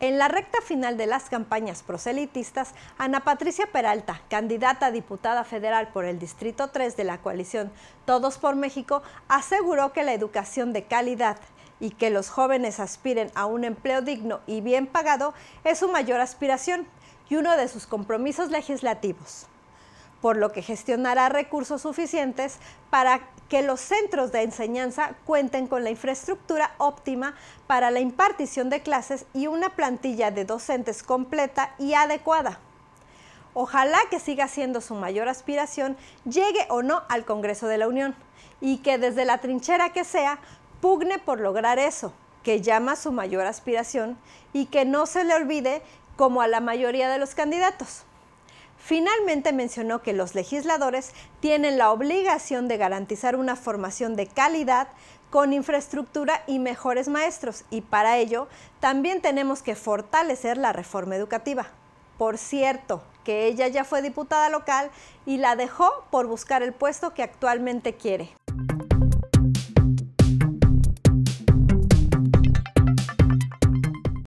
En la recta final de las campañas proselitistas, Ana Patricia Peralta, candidata a diputada federal por el Distrito 3 de la coalición Todos por México, aseguró que la educación de calidad y que los jóvenes aspiren a un empleo digno y bien pagado es su mayor aspiración y uno de sus compromisos legislativos por lo que gestionará recursos suficientes para que los centros de enseñanza cuenten con la infraestructura óptima para la impartición de clases y una plantilla de docentes completa y adecuada. Ojalá que siga siendo su mayor aspiración, llegue o no al Congreso de la Unión, y que desde la trinchera que sea, pugne por lograr eso, que llama su mayor aspiración, y que no se le olvide como a la mayoría de los candidatos Finalmente mencionó que los legisladores tienen la obligación de garantizar una formación de calidad con infraestructura y mejores maestros y para ello también tenemos que fortalecer la reforma educativa. Por cierto, que ella ya fue diputada local y la dejó por buscar el puesto que actualmente quiere.